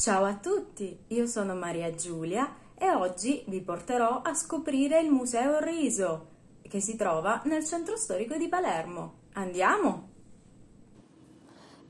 Ciao a tutti, io sono Maria Giulia e oggi vi porterò a scoprire il Museo Riso che si trova nel centro storico di Palermo. Andiamo!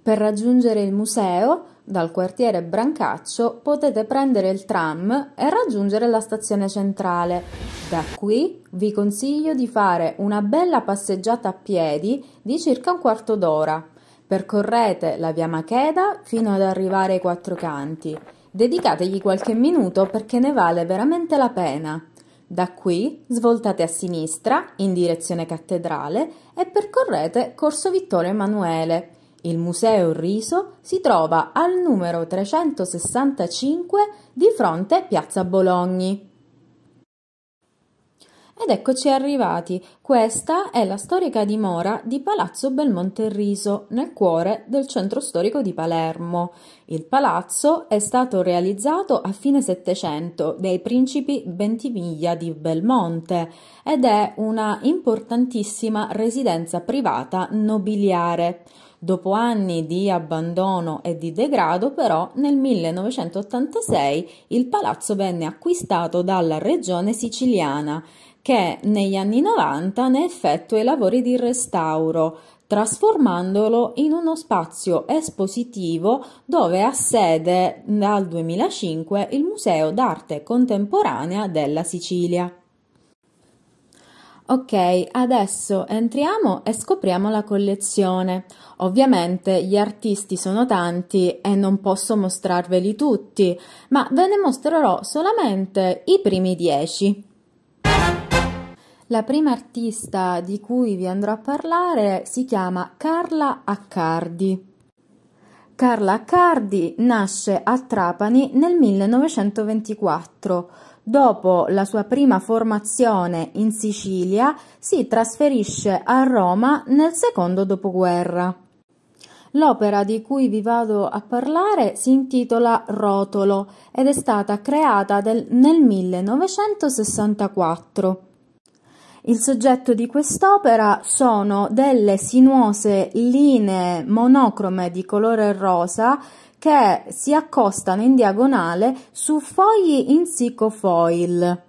Per raggiungere il museo, dal quartiere Brancaccio potete prendere il tram e raggiungere la stazione centrale. Da qui vi consiglio di fare una bella passeggiata a piedi di circa un quarto d'ora Percorrete la via Macheda fino ad arrivare ai quattro canti. Dedicategli qualche minuto perché ne vale veramente la pena. Da qui svoltate a sinistra in direzione cattedrale e percorrete Corso Vittorio Emanuele. Il Museo Riso si trova al numero 365 di fronte Piazza Bologni. Ed eccoci arrivati, questa è la storica dimora di Palazzo Belmonte Riso, nel cuore del centro storico di Palermo. Il palazzo è stato realizzato a fine Settecento dai principi Bentimiglia di Belmonte ed è una importantissima residenza privata nobiliare. Dopo anni di abbandono e di degrado, però, nel 1986 il palazzo venne acquistato dalla regione siciliana che negli anni 90 ne effettua i lavori di restauro, trasformandolo in uno spazio espositivo dove ha sede dal 2005 il Museo d'arte contemporanea della Sicilia. Ok, adesso entriamo e scopriamo la collezione. Ovviamente gli artisti sono tanti e non posso mostrarveli tutti, ma ve ne mostrerò solamente i primi dieci. La prima artista di cui vi andrò a parlare si chiama Carla Accardi. Carla Accardi nasce a Trapani nel 1924 Dopo la sua prima formazione in Sicilia, si trasferisce a Roma nel secondo dopoguerra. L'opera di cui vi vado a parlare si intitola Rotolo ed è stata creata del, nel 1964. Il soggetto di quest'opera sono delle sinuose linee monocrome di colore rosa che si accostano in diagonale su fogli in sicofoil.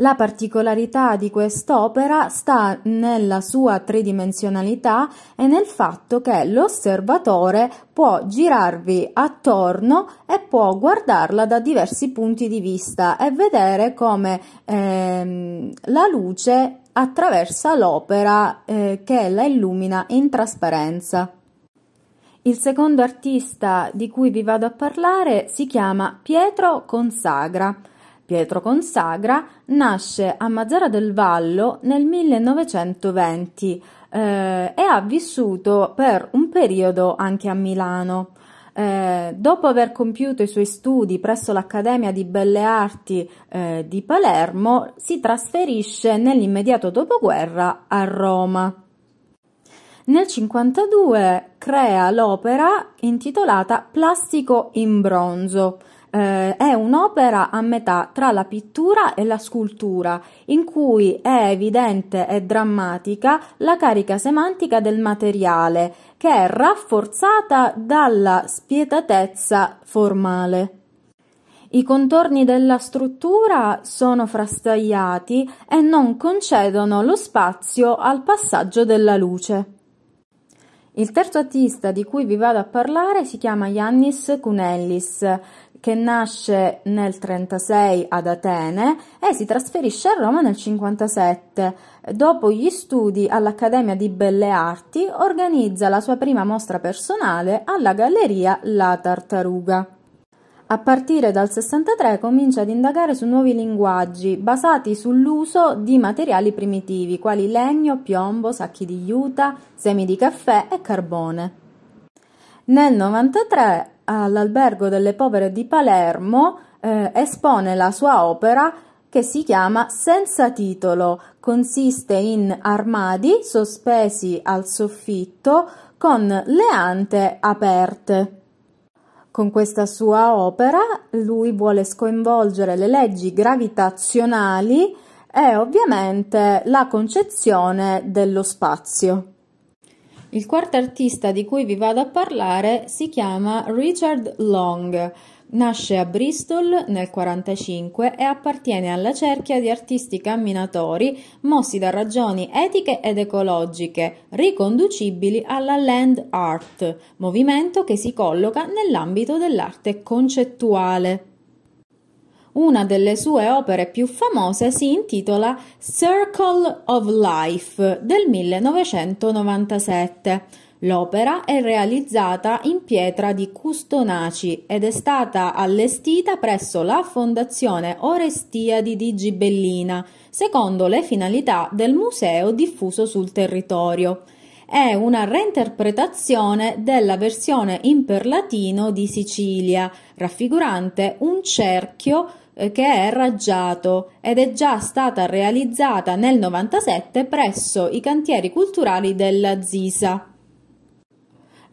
La particolarità di quest'opera sta nella sua tridimensionalità e nel fatto che l'osservatore può girarvi attorno e può guardarla da diversi punti di vista e vedere come ehm, la luce attraversa l'opera eh, che la illumina in trasparenza. Il secondo artista di cui vi vado a parlare si chiama Pietro Consagra. Pietro Consagra nasce a Mazzara del Vallo nel 1920 eh, e ha vissuto per un periodo anche a Milano. Eh, dopo aver compiuto i suoi studi presso l'Accademia di Belle Arti eh, di Palermo, si trasferisce nell'immediato dopoguerra a Roma. Nel 52 crea l'opera intitolata Plastico in bronzo. Eh, è un'opera a metà tra la pittura e la scultura, in cui è evidente e drammatica la carica semantica del materiale, che è rafforzata dalla spietatezza formale. I contorni della struttura sono frastagliati e non concedono lo spazio al passaggio della luce. Il terzo artista di cui vi vado a parlare si chiama Yannis Kunellis, che nasce nel 1936 ad Atene e si trasferisce a Roma nel 1957. Dopo gli studi all'Accademia di Belle Arti, organizza la sua prima mostra personale alla galleria La Tartaruga. A partire dal 63 comincia ad indagare su nuovi linguaggi basati sull'uso di materiali primitivi quali legno, piombo, sacchi di juta, semi di caffè e carbone. Nel 93 all'Albergo delle Povere di Palermo eh, espone la sua opera che si chiama Senza titolo, consiste in armadi sospesi al soffitto con le ante aperte. Con questa sua opera lui vuole sconvolgere le leggi gravitazionali e ovviamente la concezione dello spazio. Il quarto artista di cui vi vado a parlare si chiama Richard Long Nasce a Bristol nel 1945 e appartiene alla cerchia di artisti camminatori mossi da ragioni etiche ed ecologiche, riconducibili alla land art, movimento che si colloca nell'ambito dell'arte concettuale. Una delle sue opere più famose si intitola Circle of Life del 1997 L'opera è realizzata in pietra di Custonaci ed è stata allestita presso la Fondazione Orestiadi di Gibellina, secondo le finalità del museo diffuso sul territorio. È una reinterpretazione della versione in perlatino di Sicilia, raffigurante un cerchio eh, che è raggiato ed è già stata realizzata nel 97 presso i cantieri culturali della Zisa.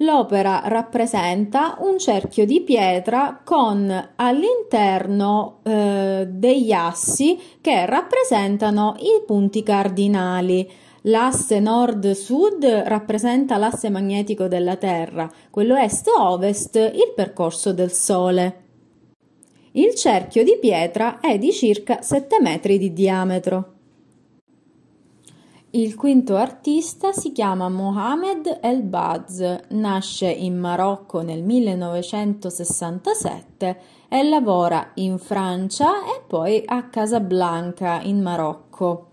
L'opera rappresenta un cerchio di pietra con all'interno eh, degli assi che rappresentano i punti cardinali. L'asse nord-sud rappresenta l'asse magnetico della Terra, quello est-ovest il percorso del Sole. Il cerchio di pietra è di circa 7 metri di diametro. Il quinto artista si chiama Mohamed El Baz, nasce in Marocco nel 1967 e lavora in Francia e poi a Casablanca in Marocco.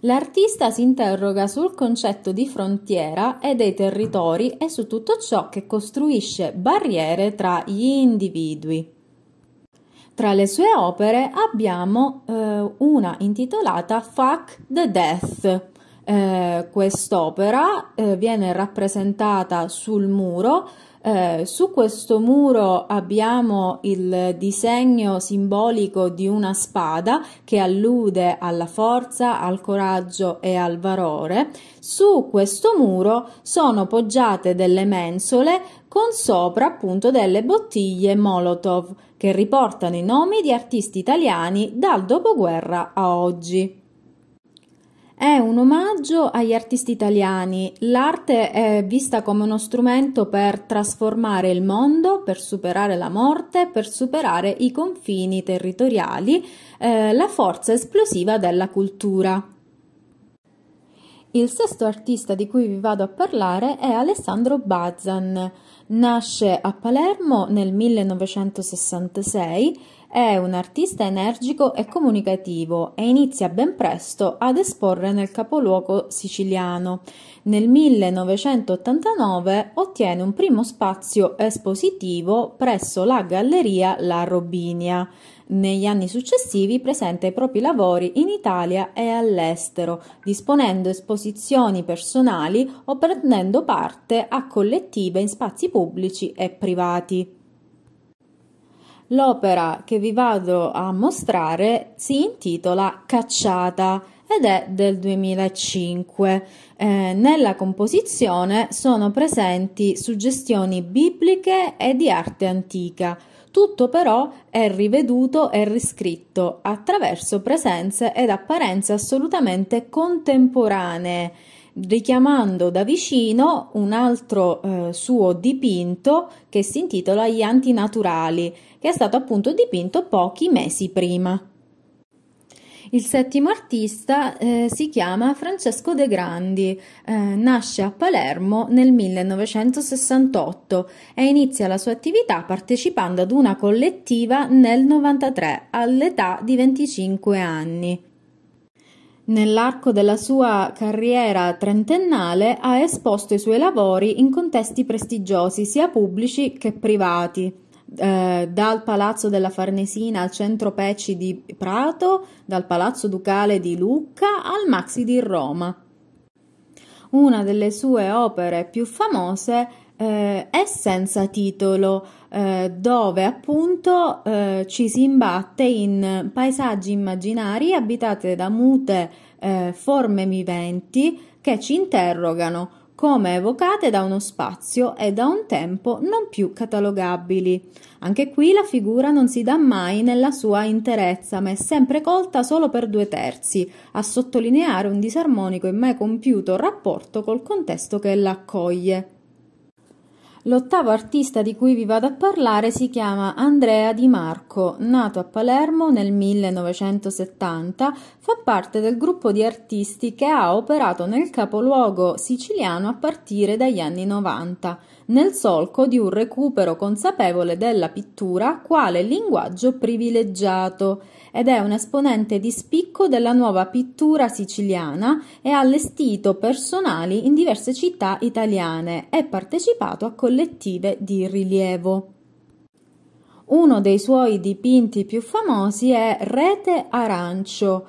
L'artista si interroga sul concetto di frontiera e dei territori e su tutto ciò che costruisce barriere tra gli individui. Tra le sue opere abbiamo eh, una intitolata Fuck the Death, eh, quest'opera, eh, viene rappresentata sul muro. Eh, su questo muro abbiamo il disegno simbolico di una spada che allude alla forza, al coraggio e al valore. Su questo muro sono poggiate delle mensole con sopra appunto delle bottiglie Molotov che riportano i nomi di artisti italiani dal dopoguerra a oggi. È un omaggio agli artisti italiani. L'arte è vista come uno strumento per trasformare il mondo, per superare la morte, per superare i confini territoriali, eh, la forza esplosiva della cultura. Il sesto artista di cui vi vado a parlare è Alessandro Bazan. Nasce a Palermo nel 1966, è un artista energico e comunicativo e inizia ben presto ad esporre nel capoluogo siciliano. Nel 1989 ottiene un primo spazio espositivo presso la galleria La Robinia. Negli anni successivi presenta i propri lavori in Italia e all'estero, disponendo esposizioni personali o prendendo parte a collettive in spazi pubblici e privati. L'opera che vi vado a mostrare si intitola Cacciata ed è del 2005. Eh, nella composizione sono presenti suggestioni bibliche e di arte antica. Tutto però è riveduto e riscritto attraverso presenze ed apparenze assolutamente contemporanee, richiamando da vicino un altro eh, suo dipinto che si intitola Gli antinaturali, che è stato appunto dipinto pochi mesi prima. Il settimo artista eh, si chiama Francesco De Grandi, eh, nasce a Palermo nel 1968 e inizia la sua attività partecipando ad una collettiva nel 1993 all'età di 25 anni. Nell'arco della sua carriera trentennale ha esposto i suoi lavori in contesti prestigiosi sia pubblici che privati. Eh, dal Palazzo della Farnesina al Centro Pecci di Prato, dal Palazzo Ducale di Lucca al Maxi di Roma. Una delle sue opere più famose eh, è senza titolo, eh, dove appunto eh, ci si imbatte in paesaggi immaginari abitate da mute eh, forme viventi che ci interrogano come evocate da uno spazio e da un tempo non più catalogabili. Anche qui la figura non si dà mai nella sua interezza, ma è sempre colta solo per due terzi, a sottolineare un disarmonico e mai compiuto rapporto col contesto che la accoglie. L'ottavo artista di cui vi vado a parlare si chiama Andrea Di Marco, nato a Palermo nel 1970, fa parte del gruppo di artisti che ha operato nel capoluogo siciliano a partire dagli anni 90 nel solco di un recupero consapevole della pittura quale linguaggio privilegiato ed è un esponente di spicco della nuova pittura siciliana e ha allestito personali in diverse città italiane e partecipato a collettive di rilievo. Uno dei suoi dipinti più famosi è Rete Arancio,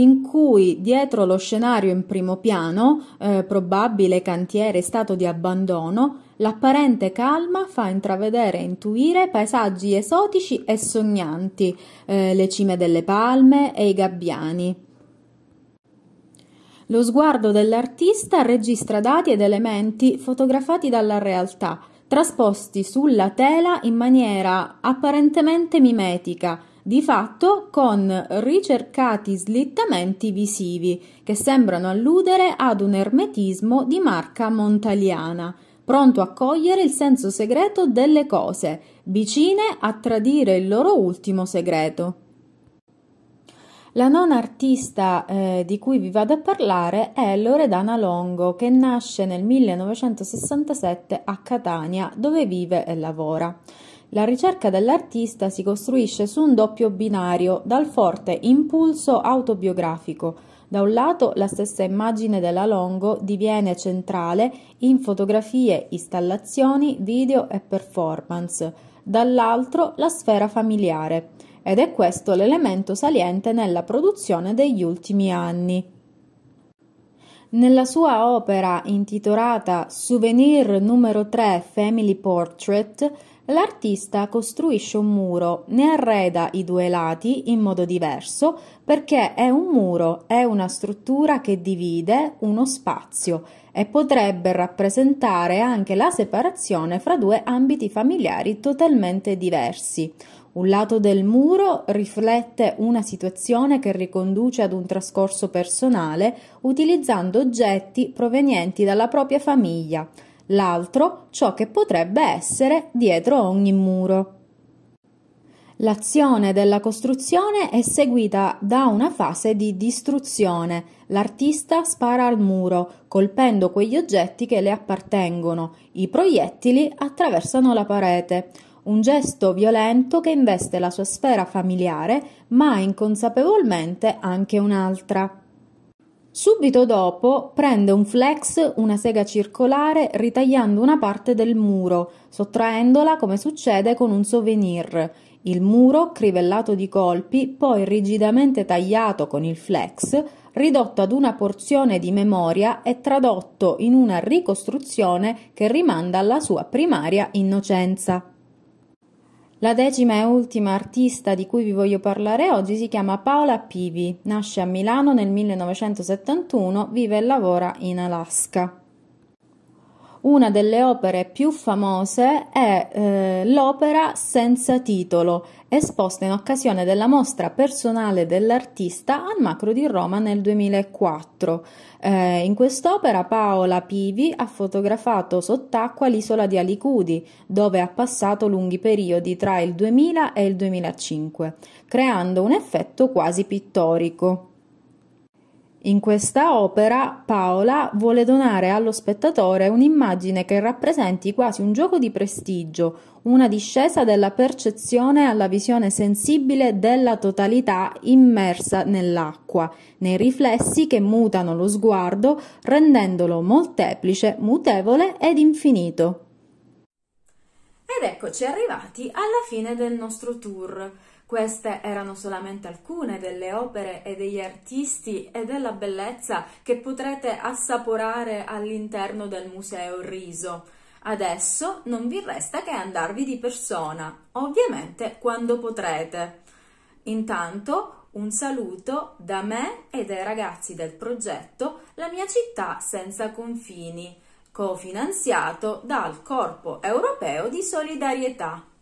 in cui dietro lo scenario in primo piano, eh, probabile cantiere stato di abbandono, l'apparente calma fa intravedere e intuire paesaggi esotici e sognanti, eh, le cime delle palme e i gabbiani. Lo sguardo dell'artista registra dati ed elementi fotografati dalla realtà, trasposti sulla tela in maniera apparentemente mimetica, di fatto con ricercati slittamenti visivi che sembrano alludere ad un ermetismo di marca montaliana, pronto a cogliere il senso segreto delle cose, vicine a tradire il loro ultimo segreto. La nona artista eh, di cui vi vado a parlare è Loredana Longo, che nasce nel 1967 a Catania, dove vive e lavora. La ricerca dell'artista si costruisce su un doppio binario dal forte impulso autobiografico. Da un lato la stessa immagine della Longo diviene centrale in fotografie, installazioni, video e performance, dall'altro la sfera familiare ed è questo l'elemento saliente nella produzione degli ultimi anni. Nella sua opera intitolata Souvenir numero 3 Family Portrait L'artista costruisce un muro, ne arreda i due lati in modo diverso perché è un muro, è una struttura che divide uno spazio e potrebbe rappresentare anche la separazione fra due ambiti familiari totalmente diversi. Un lato del muro riflette una situazione che riconduce ad un trascorso personale utilizzando oggetti provenienti dalla propria famiglia l'altro ciò che potrebbe essere dietro ogni muro. L'azione della costruzione è seguita da una fase di distruzione. L'artista spara al muro, colpendo quegli oggetti che le appartengono. I proiettili attraversano la parete. Un gesto violento che investe la sua sfera familiare, ma inconsapevolmente anche un'altra. Subito dopo prende un flex, una sega circolare, ritagliando una parte del muro, sottraendola come succede con un souvenir. Il muro, crivellato di colpi, poi rigidamente tagliato con il flex, ridotto ad una porzione di memoria e tradotto in una ricostruzione che rimanda alla sua primaria innocenza. La decima e ultima artista di cui vi voglio parlare oggi si chiama Paola Pivi, nasce a Milano nel 1971, vive e lavora in Alaska. Una delle opere più famose è eh, l'opera Senza titolo, esposta in occasione della mostra personale dell'artista al Macro di Roma nel 2004. Eh, in quest'opera Paola Pivi ha fotografato sott'acqua l'isola di Alicudi, dove ha passato lunghi periodi tra il 2000 e il 2005, creando un effetto quasi pittorico. In questa opera Paola vuole donare allo spettatore un'immagine che rappresenti quasi un gioco di prestigio, una discesa della percezione alla visione sensibile della totalità immersa nell'acqua, nei riflessi che mutano lo sguardo rendendolo molteplice, mutevole ed infinito. Ed eccoci arrivati alla fine del nostro tour. Queste erano solamente alcune delle opere e degli artisti e della bellezza che potrete assaporare all'interno del Museo Riso. Adesso non vi resta che andarvi di persona, ovviamente quando potrete. Intanto un saluto da me e dai ragazzi del progetto La mia città senza confini, cofinanziato dal Corpo europeo di solidarietà.